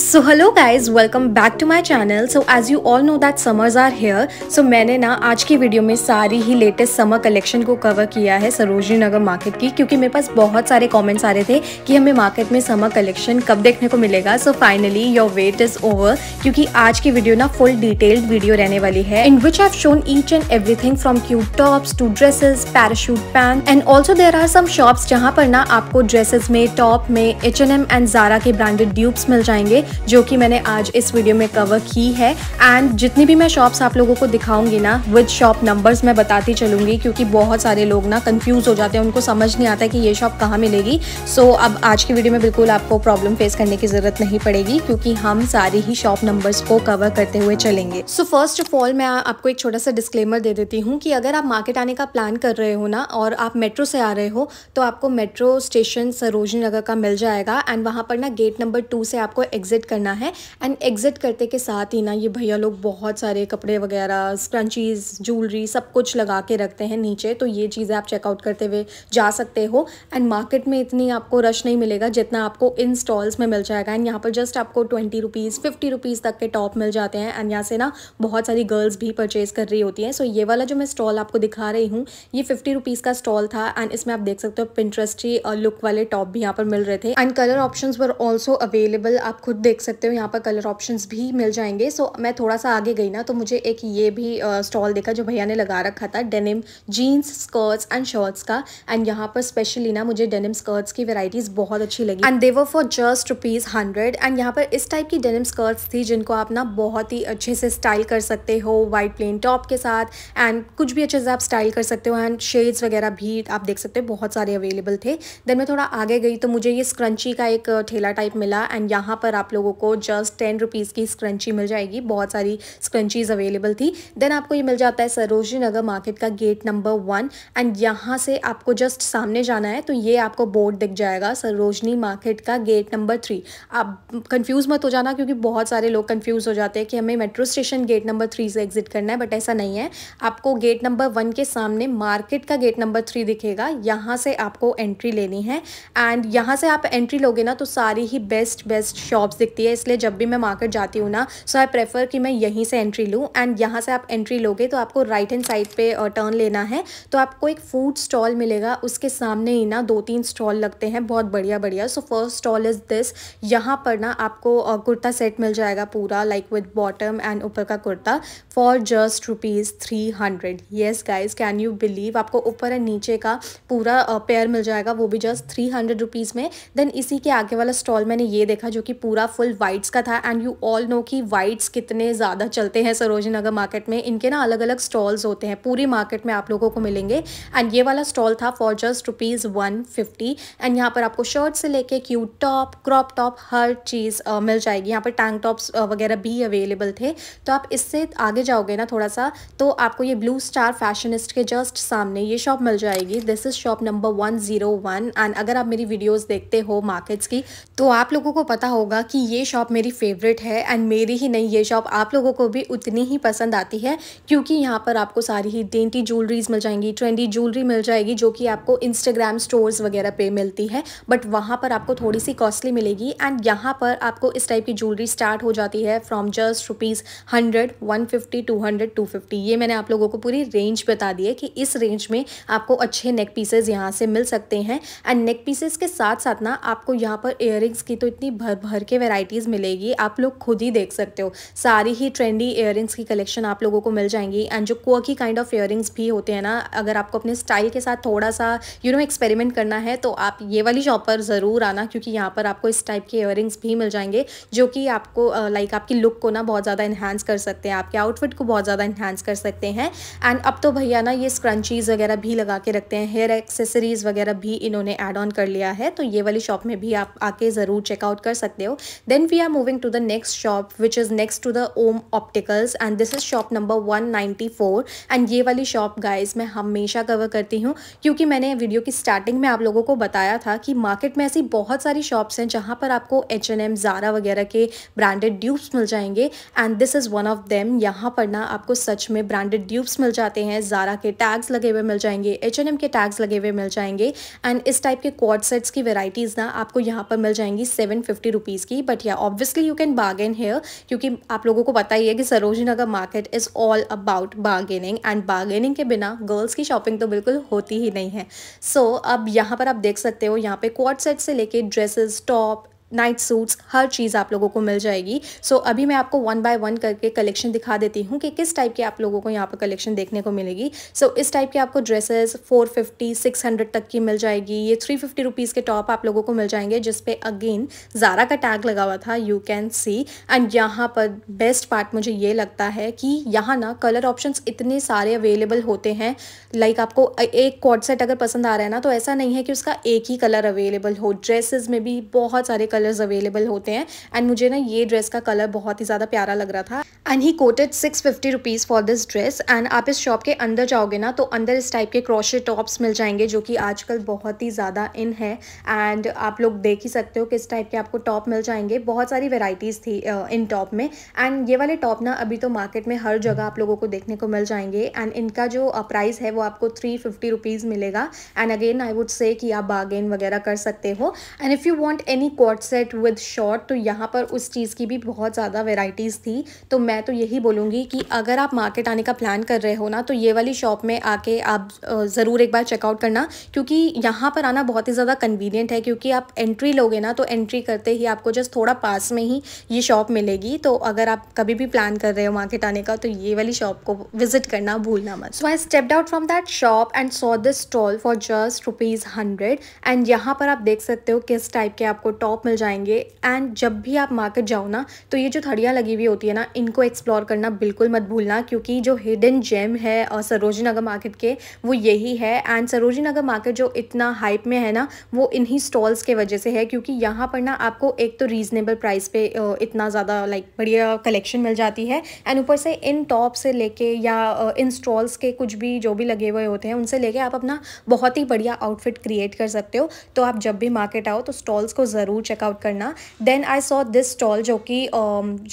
so hello guys welcome back to my channel so as you all know that summers are here so मैंने ना आज की video में सारी ही लेटेस्ट समर कलेक्शन को कवर किया है सरोजनी नगर मार्केट की क्योंकि मेरे पास बहुत सारे कॉमेंट्स आ रहे थे कि हमें मार्केट में समर कलेक्शन कब देखने को मिलेगा so finally your wait is over क्योंकि आज की वीडियो ना फुल डिटेल्ड वीडियो रहने वाली है in which have shown each and everything from cube tops to dresses parachute pant and also there are some shops जहाँ पर ना आपको ड्रेसेस में टॉप में एच एम एंड जारा के ब्रांडेड ड्यूब्स मिल जाएंगे जो कि मैंने आज इस वीडियो में कवर की है एंड जितनी भी मैं शॉप्स आप लोगों को दिखाऊंगी ना विद शॉप नंबर्स मैं बताती चलूंगी क्योंकि बहुत सारे लोग ना कंफ्यूज हो जाते हैं उनको समझ नहीं आता कि ये शॉप कहाँ मिलेगी सो so, अब आज की वीडियो में बिल्कुल आपको प्रॉब्लम फेस करने की ज़रूरत नहीं पड़ेगी क्योंकि हम सारी ही शॉप नंबर्स को कवर करते हुए चलेंगे सो फर्स्ट ऑफ ऑल मैं आपको एक छोटा सा डिस्क्लेमर दे देती हूँ कि अगर आप मार्केट आने का प्लान कर रहे हो ना और आप मेट्रो से आ रहे हो तो आपको मेट्रो स्टेशन सरोजनी नगर का मिल जाएगा एंड वहाँ पर ना गेट नंबर टू से आपको एग्जिट एग्ज़िट करना है एंड एग्ज़िट करते के साथ ही ना ये भैया लोग बहुत सारे कपड़े वगैरह स्क्रंचीज़ ज्वेलरी सब कुछ लगा के रखते हैं नीचे तो ये चीज़ें आप चेकआउट करते हुए जा सकते हो एंड मार्केट में इतनी आपको रश नहीं मिलेगा जितना आपको इन स्टॉल्स में मिल जाएगा एंड यहाँ पर जस्ट आपको ट्वेंटी रुपीज़ फिफ्टी रुपीज़ तक के टॉप मिल जाते हैं एंड यहाँ से ना बहुत सारी गर्ल्स भी परचेज़ कर रही होती हैं सो ये वाला जो मैं स्टॉल आपको दिखा रही हूँ ये फिफ्टी रुपीज़ का स्टॉल था एंड इसमें आप देख सकते हो पिंट्रस्टी लुक uh, वाले टॉप भी यहाँ पर मिल रहे थे and colour option were also available आप खुद देख सकते हो यहाँ पर कलर ऑप्शंस भी मिल जाएंगे सो मैं थोड़ा सा आगे गई ना तो मुझे एक ये भी स्टॉल देखा जो भैया ने लगा रखा था denim jeans skirts and shirts का एंड यहाँ पर स्पेशली ना मुझे डेनिम स्कर्ट्स की वेराइटीज़ बहुत अच्छी लगी and they were for just rupees hundred and यहाँ पर इस टाइप की डेनिम स्कर्ट्स थी जिनको आप ना बहुत ही अच्छे से स्टाइल कर सकते हो वाइट प्लेन टॉप के साथ एंड कुछ भी अच्छे से आप स्टाइल कर सकते हो एंड शेड्स वगैरह भी आप देख सकते हो बहुत सारे अवेलेबल थे देन मैं थोड़ा आगे गई तो मुझे ये स्क्रंची का एक ठेला टाइप मिला एंड यहाँ पर आप लोगों को जस्ट टेन रुपीज़ की स्क्रंची मिल जाएगी बहुत सारी स्क्रंचीज़ अवेलेबल थी देन आपको ये मिल जाता है सरोजनी नगर मार्केट का गेट नंबर वन एंड यहाँ से आपको जस्ट सामने जाना है तो ये आपको बोर्ड दिख जाएगा सरोजनी मार्केट का गेट नंबर थ्री आप कंफ्यूज मत हो जाना क्योंकि बहुत सारे लोग कन्फ्यूज हो जाते हैं कि हमें metro station gate number three से एग्जिट करना है बट ऐसा नहीं है आपको गेट नंबर वन के सामने मार्केट का गेट नंबर थ्री दिखेगा यहाँ से आपको एंट्री लेनी है एंड यहाँ से आप एंट्री लोगे ना तो सारी ही बेस्ट बेस्ट शॉप्स दिखती है इसलिए जब भी मैं मार्केट जाती हूँ ना सो आई प्रेफर कि मैं यहीं से एंट्री लूँ एंड यहाँ से आप एंट्री लोगे तो आपको राइट हैंड साइड पे टर्न uh, लेना है तो आपको एक फूड स्टॉल मिलेगा उसके सामने ही ना दो तीन स्टॉल लगते हैं बहुत बढ़िया बढ़िया so first stall is this यहाँ पर ना आपको uh, कुर्ता सेट मिल जाएगा पूरा लाइक विद बॉटम एंड ऊपर का kurta for just rupees three hundred yes guys can you believe आपको ऊपर एंड नीचे का पूरा पेयर uh, मिल जाएगा वो भी जस्ट थ्री हंड्रेड रुपीज़ में देन इसी के आगे वाला स्टॉल मैंने ये देखा जो कि पूरा पूरा फुल वाइट्स का था एंड यू ऑल नो कि वाइट्स कितने ज़्यादा चलते हैं सरोजनी नगर मार्केट में इनके ना अलग अलग स्टॉल्स होते हैं पूरी मार्केट में आप लोगों को मिलेंगे एंड ये वाला स्टॉल था for just rupees one fifty and यहाँ पर आपको शर्ट से लेके क्यू टॉप क्रॉप टॉप हर चीज़ uh, मिल जाएगी यहाँ पर टैंक टॉप्स वगैरह भी अवेलेबल थे तो आप इससे आगे जाओगे ना थोड़ा सा तो आपको ये ब्लू स्टार फैशनिस्ट के जस्ट सामने ये शॉप मिल जाएगी this is shop number one zero one and अगर आप मेरी वीडियोज़ देखते हो मार्केट्स की तो आप लोगों को पता होगा कि ये शॉप मेरी फेवरेट है एंड मेरी ही नहीं ये शॉप आप लोगों को भी उतनी ही पसंद आती है क्योंकि यहाँ पर आपको सारी ही डेंटी ज्वेलरीज मिल जाएंगी ट्रेंडी ज्वेलरी मिल जाएगी जो कि आपको इंस्टाग्राम स्टोर्स वगैरह पे मिलती है बट वहाँ पर आपको थोड़ी सी कॉस्टली मिलेगी एंड यहाँ पर आपको इस टाइप की ज्वेलरी स्टार्ट हो जाती है from just rupees hundred one fifty two hundred two fifty ये मैंने आप लोगों को पूरी रेंज बता दी है कि इस रेंज में आपको अच्छे नेक पीसेज यहाँ से मिल सकते हैं एंड नेक पीसेस के साथ साथ ना आपको यहाँ पर इयर की तो इतनी भर भर के वेराइटीज़ मिलेगी आप लोग खुद ही देख सकते हो सारी ही ट्रेंडी इयर की कलेक्शन आप लोगों को मिल जाएंगी एंड जो की काइंड ऑफ इयर भी होते हैं ना अगर आपको अपने स्टाइल के साथ थोड़ा सा यू नो एक्सपेरिमेंट करना है तो आप ये वाली शॉप पर ज़रूर आना क्योंकि यहाँ पर आपको इस टाइप के इयर भी मिल जाएंगे जो कि आपको लाइक आपकी लुक को ना बहुत ज़्यादा इन्हांस कर सकते हैं आपके आउटफिट को बहुत ज़्यादा इन्हांस कर सकते हैं एंड अब तो भैया ना ये स्क्रंचीज़ वगैरह भी लगा के रखते हैं हेयर एक्सेसरीज़ वगैरह भी इन्होंने एड ऑन कर लिया है तो ये वाली शॉप में भी आप आके ज़रूर चेकआउट कर सकते हो Then we are moving to the next shop which is next to the Om Opticals and this is shop number 194 and ये वाली शॉप गाइस मैं हमेशा कवर करती हूँ क्योंकि मैंने वीडियो की स्टार्टिंग में आप लोगों को बताया था कि मार्केट में ऐसी बहुत सारी शॉप्स हैं जहाँ पर आपको एच एन एम ज़ारा वगैरह के ब्रांडेड ड्यूब्स मिल जाएंगे and this is one of them यहाँ पर ना आपको सच में ब्रांडेड ड्यूब्स मिल जाते हैं ज़ारा के टैग्स लगे हुए मिल जाएंगे एच एन एम के टैग्स लगे हुए मिल जाएंगे एंड इस टाइप के क्वाड सेट्स की वेराइटीज़ ना आपको यहाँ पर मिल जाएंगी सेवन फिफ्टी रुपीज़ की थी बट या obviously you can bargain here क्योंकि आप लोगों को पता ही है कि Sarojini Nagar market is all about bargaining and bargaining के बिना गर्ल्स की शॉपिंग तो बिल्कुल होती ही नहीं है सो so, अब यहाँ पर आप देख सकते हो यहाँ पे क्वाड सेट से लेके ड्रेसेस टॉप नाइट सूट्स हर चीज़ आप लोगों को मिल जाएगी सो so, अभी मैं आपको वन बाय वन करके कलेक्शन दिखा देती हूँ कि किस टाइप के आप लोगों को यहाँ पर कलेक्शन देखने को मिलेगी सो so, इस टाइप के आपको ड्रेसेस 450 600 तक की मिल जाएगी ये 350 फिफ्टी के टॉप आप लोगों को मिल जाएंगे जिसपे अगेन ज़ारा का टैग लगा हुआ था यू कैन सी एंड यहाँ पर बेस्ट पार्ट मुझे ये लगता है कि यहाँ ना कलर ऑप्शन इतने सारे अवेलेबल होते हैं लाइक like आपको एक कॉड सेट अगर पसंद आ रहा है ना तो ऐसा नहीं है कि उसका एक ही कलर अवेलेबल हो ड्रेसेज में भी बहुत सारे कलर कलर्स अवेलेबल होते हैं एंड मुझे ना ये ड्रेस का कलर बहुत ही ज़्यादा प्यारा लग रहा था and he quoted six fifty rupees for this dress and आप इस शॉप के अंदर जाओगे ना तो अंदर इस टाइप के क्रोशे टॉप्स मिल जाएंगे जो कि आजकल बहुत ही ज़्यादा इन है एंड आप लोग देख ही सकते हो किस टाइप के आपको टॉप मिल जाएंगे बहुत सारी वेराइटीज़ थी इन टॉप में एंड ये वाले टॉप ना अभी तो मार्केट में हर जगह आप लोगों को देखने को मिल जाएंगे एंड इनका जो प्राइस है वो आपको थ्री फिफ्टी रुपीज़ मिलेगा and again I would say कि आप बागेन वगैरह कर सकते हो and if you want any coords set with short तो यहाँ पर उस चीज़ की भी बहुत ज़्यादा वेराइटीज़ थी तो मैं तो यही बोलूँगी कि अगर आप मार्केट आने का प्लान कर रहे हो ना तो ये वाली शॉप में आके आप ज़रूर एक बार चेकआउट करना क्योंकि यहाँ पर आना बहुत ही ज़्यादा कन्वीनियंट है क्योंकि आप एंट्री लोगे ना तो एंट्री करते ही आपको जस्ट थोड़ा पास में ही ये शॉप मिलेगी तो अगर आप कभी भी प्लान कर रहे हो मार्केट आने का तो ये वाली शॉप को विजिट करना भूलना मत so I stepped out from that shop and saw this stall for just rupees hundred and यहाँ पर आप देख सकते हो किस टाइप के आपको टॉप मिल जाएंगे एंड जब भी आप मार्केट जाओ ना तो ये जो थड़ियाँ लगी हुई होती है ना इनको एक्सप्लोर करना बिल्कुल मत भूलना क्योंकि जो हिडन जेम है सरोजी नगर मार्केट के वो यही है एंड सरोजी नगर मार्केट जो इतना हाइप में है ना वो इन्हीं स्टॉल्स के वजह से है क्योंकि यहाँ पर ना आपको एक तो रीज़नेबल प्राइस पे इतना ज़्यादा लाइक बढ़िया कलेक्शन मिल जाती है एंड ऊपर से इन टॉप से लेके या इन स्टॉल्स के कुछ भी जो भी लगे हुए होते हैं उनसे लेके आप अपना बहुत ही बढ़िया आउटफिट क्रिएट कर सकते हो तो आप जब भी मार्केट आओ तो स्टॉल्स को ज़रूर चेकआउट आउट करना then I saw this stall जो कि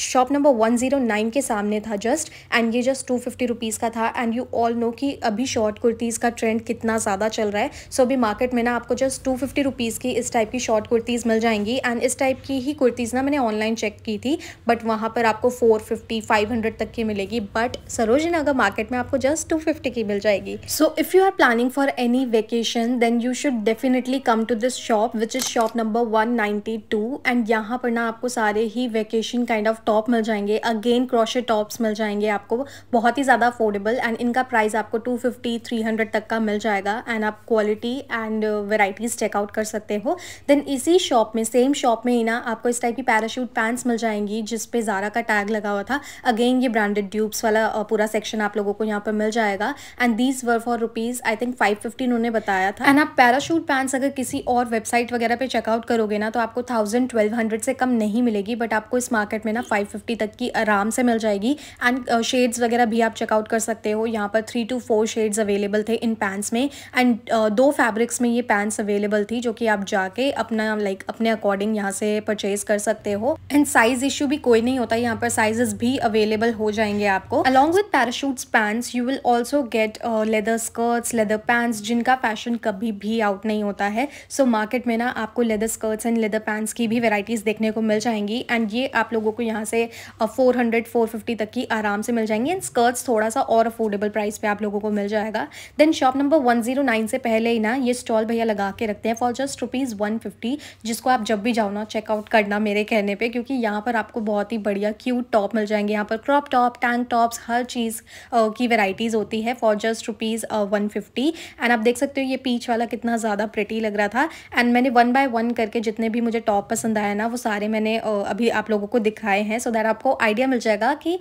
shop number one zero nine के सामने था जस्ट एंड ये जस्ट टू फिफ्टी रुपीज़ का था एंड यू ऑल नो कि अभी शॉर्ट कुर्तीज़ का ट्रेंड कितना ज़्यादा चल रहा है सो so, अभी मार्केट में ना आपको जस्ट टू फिफ्टी रुपीज़ की इस टाइप की शॉर्ट कुर्तीज़ मिल जाएंगी एंड इस टाइप की ही कुर्तीज़ ना मैंने ऑनलाइन चेक की थी बट वहाँ पर आपको फोर फिफ्टी फाइव हंड्रेड तक की मिलेगी बट सरोजी नगर मार्केट में आपको जस्ट टू फिफ्टी की मिल जाएगी so if you are planning for any vacation then you should definitely come to this shop which is shop number one ninety two and यहाँ पर ना आपको सारे ही वेकेशन काइंड ऑफ टॉप मिल जाएंगे अगेन क्रोशे टॉप्स मिल जाएंगे आपको बहुत ही ज़्यादा अफोर्डेबल एंड इनका प्राइस आपको टू फिफ्टी थ्री हंड्रेड तक का मिल जाएगा एंड आप क्वालिटी एंड वेराइटीज़ चेकआउट कर सकते हो देन इसी शॉप में सेम शॉप में ही ना आपको इस टाइप की पैराशूट पैंट्स मिल जाएंगी जिसपे ज़ारा का टैग लगा हुआ था अगेन ये ब्रांडेड ड्यूब्स वाला पूरा सेक्शन आप लोगों को यहाँ पर मिल जाएगा and these were for rupees I think five उन्होंने बताया था एंड आप पैराशूट पैंट्स अगर किसी और वेबसाइट वगैरह पर चेकआउट करोगे ना तो आपको थाउजेंड ट्वेल्व हंड्रेड से कम नहीं मिलेगी बट आपको इस मार्केट में ना फाइव फिफ्टी तक की आराम से मिल जाएगी एंड शेड्स uh, वगैरह भी आप चेकआउट कर सकते हो यहाँ पर three two four shades available थे इन पैंट्स में एंड uh, दो फैब्रिक्स में ये पैंट्स अवेलेबल थी जो कि आप जाके अपना लाइक like, अपने अकॉर्डिंग यहाँ से परचेज कर सकते हो एंड साइज इश्यू भी कोई नहीं होता यहाँ पर साइजेस भी अवेलेबल हो जाएंगे आपको along with parachutes pants you will also get leather skirts leather pants जिनका फैशन कभी भी आउट नहीं होता है सो so, मार्केट में ना आपको leather skirts and leather pants brands की भी वेराइटीज़ देखने को मिल जाएंगी एंड ये आप लोगों को यहाँ से फोर हंड्रेड फोर फिफ्टी तक की आराम से मिल जाएंगी एंड स्कर्ट्स थोड़ा सा और अफोर्डेबल प्राइस पे आप लोगों को मिल जाएगा then shop number one zero nine से पहले ही ना ये स्टॉल भैया लगा के रखते हैं for just rupees one fifty जिसको आप जब भी जाओ ना चेकआउट करना मेरे कहने पर क्योंकि यहाँ पर आपको बहुत ही बढ़िया क्यूट टॉप मिल जाएंगे यहाँ पर क्रॉप टॉप टैंक टॉप्स हर चीज़ की वेराइटीज़ होती है for just rupees one fifty and आप देख सकते हो ये पीच वाला कितना ज़्यादा प्रिटी लग रहा था एंड मैंने वन बाय वन करके जितने भी मुझे टॉप पसंद आया ना वो सारे मैंने अभी आप लोगों को दिखाए हैं सो so दैट आपको आइडिया मिल जाएगा कि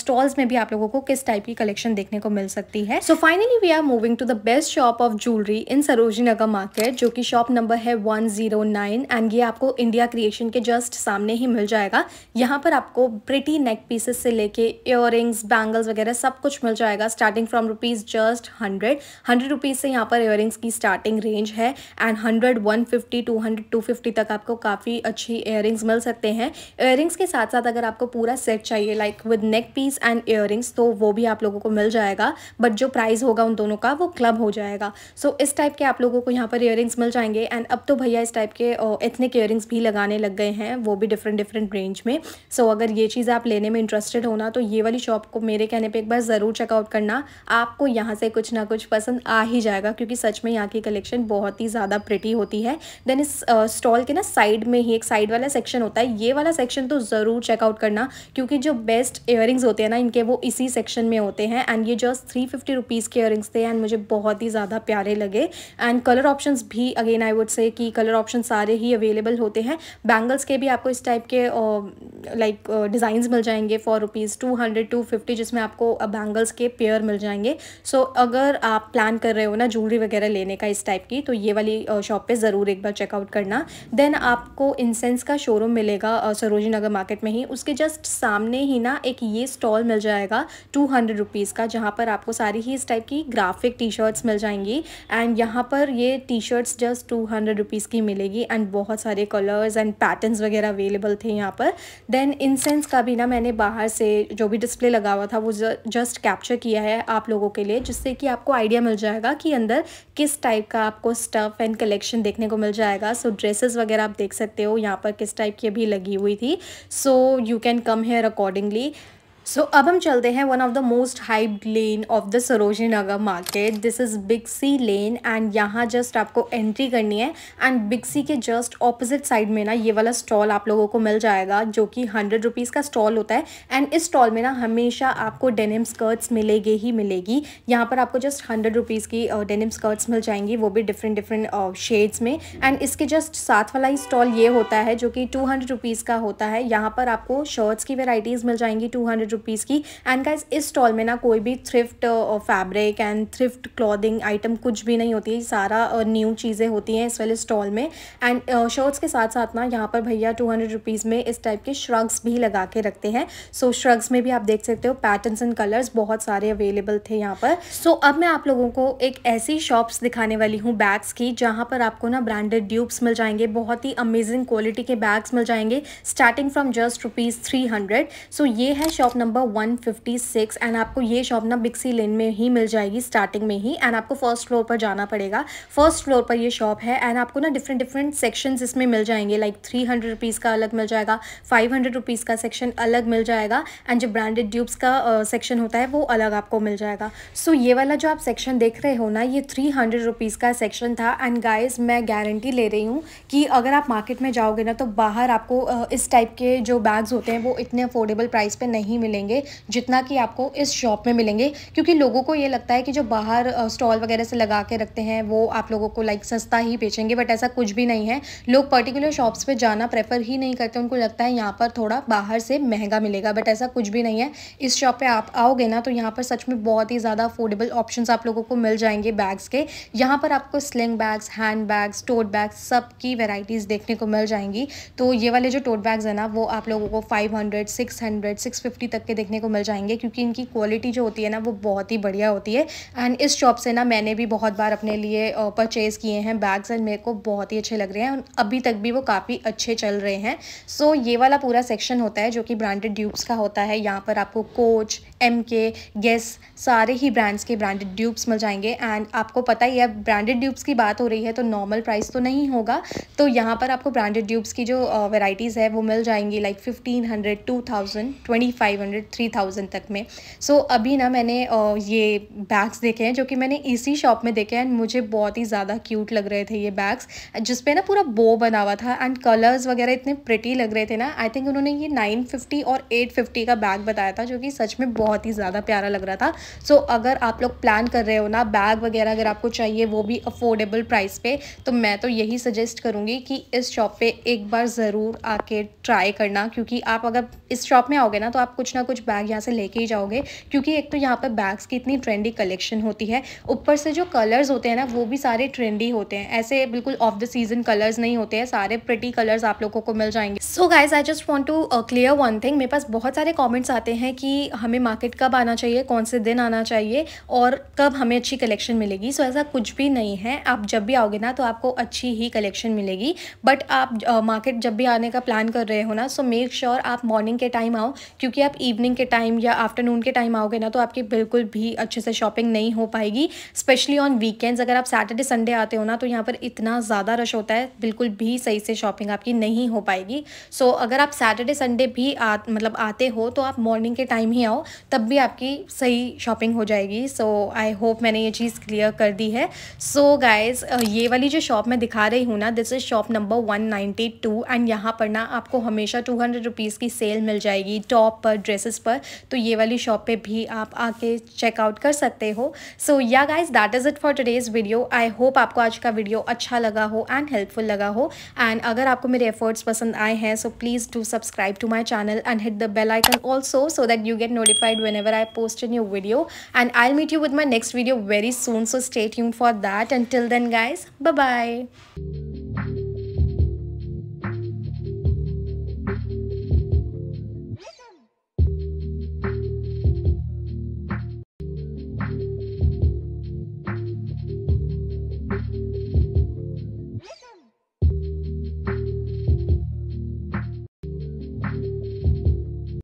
स्टॉल्स में भी आप लोगों को किस टाइप की कलेक्शन देखने को मिल सकती है so finally we are moving to the best shop of jewellery in Sarojini Nagar market जो कि शॉप नंबर है वन जीरो नाइन एंड ये आपको इंडिया क्रिएशन के जस्ट सामने ही मिल जाएगा यहाँ पर आपको प्रिटी नेक पीसेस से लेके इयर बैंगल्स वगैरह सब कुछ मिल जाएगा starting from rupees just hundred hundred rupees से यहाँ पर इयर की स्टार्टिंग रेंज है and hundred one fifty two hundred two fifty तक आपको काफ़ी काफ़ी अच्छी इयर मिल सकते हैं इयर के साथ साथ अगर आपको पूरा सेट चाहिए like with neck piece and ear तो वो भी आप लोगों को मिल जाएगा बट जो प्राइस होगा उन दोनों का वो क्लब हो जाएगा सो so, इस टाइप के आप लोगों को यहाँ पर इयर मिल जाएंगे एंड अब तो भैया इस टाइप के एथनिक ईयरिंग्स भी लगाने लग गए हैं वो भी डिफरेंट डिफरेंट रेंज में सो so, अगर ये चीज़ आप लेने में इंटरेस्टेड होना तो ये वाली शॉप को मेरे कहने पर एक बार ज़रूर चेकआउट करना आपको यहाँ से कुछ ना कुछ पसंद आ ही जाएगा क्योंकि सच में यहाँ की कलेक्शन बहुत ही ज़्यादा प्रिटी होती है देन इस स्टॉल के ना साइड में ही एक साइड वाला सेक्शन होता है ये वाला सेक्शन तो ज़रूर चेकआउट करना क्योंकि जो बेस्ट इयरिंग्स होते हैं ना इनके वो इसी सेक्शन में होते हैं एंड ये जस्ट थ्री फिफ्टी रुपीज़ के ईयरिंग्स थे एंड मुझे बहुत ही ज़्यादा प्यारे लगे एंड कलर ऑप्शन भी अगेन आई वुड से कि कलर ऑप्शन सारे ही अवेलेबल होते हैं बैंगल्स के भी आपको इस टाइप के लाइक डिज़ाइंस मिल जाएंगे for rupees two hundred two fifty जिसमें आपको बैंगल्स के पेयर मिल जाएंगे सो so, अगर आप प्लान कर रहे हो ना ज्वेलरी वगैरह लेने का इस टाइप की तो ये वाली शॉप पे ज़रूर एक बार चेकआउट करना देन आप आपको इंसेंस का शोरूम मिलेगा सरोजी नगर मार्केट में ही उसके जस्ट सामने ही ना एक ये स्टॉल मिल जाएगा टू हंड्रेड रुपीज़ का जहाँ पर आपको सारी ही इस टाइप की ग्राफिक टी शर्ट्स मिल जाएंगी एंड यहाँ पर ये T shirts just two hundred rupees की मिलेगी एंड बहुत सारे कलर्स एंड पैटर्नस वगैरह अवेलेबल थे यहाँ पर देन इंसेंस का भी ना मैंने बाहर से जो भी डिस्प्ले लगा हुआ था वो जस्ट कैप्चर किया है आप लोगों के लिए जिससे कि आपको आइडिया मिल जाएगा कि अंदर किस टाइप का आपको स्टफ़ एंड कलेक्शन देखने को मिल जाएगा सो so, ड्रेसेस वगैरह आप देख सकते सकते हो यहाँ पर किस टाइप की अभी लगी हुई थी so you can come here accordingly so so, अब हम चलते हैं one of the most hype lane of the Sarojini Nagar market this is big C lane and यहाँ जस्ट आपको एंट्री करनी है एंड बिग सी के जस्ट ऑपोजिट साइड में ना ये वाला स्टॉल आप लोगों को मिल जाएगा जो कि हंड्रेड रुपीज़ का स्टॉल होता है एंड इस स्टॉल में ना हमेशा आपको डेनिम स्कर्ट्स मिलेगी ही मिलेगी यहाँ पर आपको जस्ट हंड्रेड रुपीज़ की डेनिम स्कर्ट्स मिल जाएंगी वो भी डिफरेंट डिफरेंट शेड्स में एंड इसके जस्ट साथ वाला ही स्टॉल ये होता है जो कि टू हंड्रेड रुपीज़ का होता है यहाँ पर आपको शर्ट्स की वेराइटीज़ मिल जाएंगी टू हंड्रेड रुपीज़ की एंड गाइज इस स्टॉल में ना कोई भी thrift fabric and thrift clothing item कुछ भी नहीं होती है सारा न्यू uh, चीज़ें होती हैं इस वाले स्टॉल में एंड शर्ट्स uh, के साथ साथ ना यहाँ पर भैया टू हंड्रेड में इस टाइप के श्रग्स भी लगा के रखते हैं सो so, श्रग्स में भी आप देख सकते हो पैटर्न्स एंड कलर्स बहुत सारे अवेलेबल थे यहाँ पर सो so, अब मैं आप लोगों को एक ऐसी शॉप्स दिखाने वाली हूँ बैग्स की जहाँ पर आपको ना ब्रांडेड ड्यूब्स मिल जाएंगे बहुत ही अमेजिंग क्वालिटी के बैग्स मिल जाएंगे starting from just rupees three hundred so ये है शॉप नंबर नंबर 156 एंड आपको ये शॉप ना बिक्सी लेन में ही मिल जाएगी स्टार्टिंग में ही एंड आपको फर्स्ट फ्लोर पर जाना पड़ेगा फर्स्ट फ्लोर पर ये शॉप है एंड आपको ना डिफरेंट डिफरेंट सेक्शंस इसमें मिल जाएंगे लाइक थ्री हंड्रेड रुपीज़ का अलग मिल जाएगा फाइव हंड्रेड रुपीज़ का सेक्शन अलग मिल जाएगा एंड जो ब्रांडेड ड्यूब्स का सेक्शन uh, होता है वो अलग आपको मिल जाएगा सो so, ये वाला जो आप सेक्शन देख रहे हो ना ये थ्री हंड्रेड रुपीज़ का सेक्शन था एंड गाइज मैं गारंटी ले रही हूँ कि अगर आप मार्केट में जाओगे ना तो बाहर आपको uh, इस टाइप के जो बैग्स होते हैं वो इतने अफोर्डेबल प्राइस पर नहीं मिलेंगे मिलेंगे जितना कि आपको इस शॉप में मिलेंगे क्योंकि लोगों को ये लगता है कि जो बाहर स्टॉल वगैरह से लगा के रखते हैं वो आप लोगों को लाइक सस्ता ही बेचेंगे बट ऐसा कुछ भी नहीं है लोग पर्टिकुलर शॉप्स पर जाना प्रेफर ही नहीं करते उनको लगता है यहाँ पर थोड़ा बाहर से महंगा मिलेगा बट ऐसा कुछ भी नहीं है इस शॉप पर आप आओगे ना तो यहाँ पर सच में बहुत ही ज़्यादा अफोर्डेबल ऑप्शन आप लोगों को मिल जाएंगे बैग्स के यहाँ पर आपको sling bags hand bags tote bags सब की वेराइटीज़ देखने को मिल जाएंगी तो ये वाले जो टोट बैग्स हैं ना वो आप लोगों को 500, 600, 650 तक के देखने को मिल जाएंगे क्योंकि इनकी क्वालिटी जो होती है ना वो बहुत ही बढ़िया होती है एंड इस शॉप से ना मैंने भी बहुत बार अपने लिए परचेज़ किए हैं बैग्स एंड मेरे को बहुत ही अच्छे लग रहे हैं अभी तक भी वो काफ़ी अच्छे चल रहे हैं सो ये वाला पूरा सेक्शन होता है जो कि ब्रांडेड ड्यूब्स का होता है यहाँ पर आपको कोच एम के गेस सारे ही ब्रांड्स के ब्रांडेड ड्यूब्स मिल जाएंगे एंड आपको पता ही है ब्रांडेड ड्यूब्स की बात हो रही है तो नॉर्मल प्राइस तो नहीं होगा तो यहाँ पर आपको ब्रांडेड ड्यूब्स की जो वेराइटीज़ है वो मिल जाएंगी like fifteen hundred two thousand twenty five hundred hundred three thousand तक में सो so, अभी ना मैंने ये बैग्स देखे हैं जो कि मैंने इसी शॉप में देखे हैं एंड मुझे बहुत ही ज़्यादा क्यूट लग रहे थे ये बैग्स जिसपे ना पूरा बो बना हुआ था एंड कलर्स वगैरह इतने प्रिटी लग रहे थे ना आई थिंक उन्होंने ये नाइन फिफ्टी और एट फिफ्टी का बैग बताया था जो कि सच में बहुत ही ज़्यादा प्यारा लग रहा था सो so, अगर आप लोग प्लान कर रहे हो ना बैग वगैरह अगर आपको चाहिए वो भी अफोर्डेबल प्राइस पे तो मैं तो यही सजेस्ट करूँगी कि इस शॉप पे एक बार ज़रूर आके ट्राई करना क्योंकि आप अगर इस शॉप में आओगे ना तो आप कुछ ना कुछ बैग यहाँ से लेके ही जाओगे क्योंकि एक तो यहाँ पर बैग्स की इतनी ट्रेंडी कलेक्शन होती है ऊपर से जो कलर्स होते हैं ना वो भी सारे ट्रेंडी होते हैं ऐसे बिल्कुल ऑफ द सीजन कलर्स नहीं होते हैं सारे प्रटी कलर्स आप लोगों को मिल जाएंगे so guys I just want to clear one thing मेरे पास बहुत सारे कॉमेंट्स आते हैं कि हमें मार्केट कब आना चाहिए कौन से दिन आना चाहिए और कब हमें अच्छी कलेक्शन मिलेगी सो so, ऐसा कुछ भी नहीं है आप जब भी आओगे ना तो आपको अच्छी ही कलेक्शन मिलेगी बट आप मार्केट uh, जब भी आने का प्लान कर रहे हो ना सो मेक श्योर आप मॉर्निंग के टाइम आओ क्योंकि आप इवनिंग के टाइम या आफ्टरनून के टाइम आओगे ना तो आपकी बिल्कुल भी अच्छे से शॉपिंग नहीं हो पाएगी स्पेशली ऑन वीकेंड्स अगर आप सैटरडे संडे आते हो ना तो यहाँ पर इतना ज़्यादा रश होता है बिल्कुल भी सही से शॉपिंग आपकी नहीं हो पाएगी सो so, अगर आप सैटरडे संडे भी आ, मतलब आते हो तो आप मॉर्निंग के टाइम ही आओ तब भी आपकी सही शॉपिंग हो जाएगी सो आई होप मैंने ये चीज़ क्लियर कर दी है सो so, गाइज ये वाली जो शॉप मैं दिखा रही हूँ ना this is shop number one two and यहाँ पर ना आपको हमेशा टू हंड्रेड रुपीज़ की सेल मिल जाएगी टॉप पर ड्रेस ड्रेसेस पर तो ये वाली शॉप पे भी आप आके चेकआउट कर सकते हो सो या guys that is it for today's video I hope आपको आज का वीडियो अच्छा लगा हो एंड हेल्पफुल लगा हो एंड अगर आपको मेरे एफर्ट्स पसंद आए हैं so please do subscribe to my channel and hit the bell icon also so that you get notified whenever I post a new video and I'll meet you with my next video very soon so stay tuned for that until then guys guys bye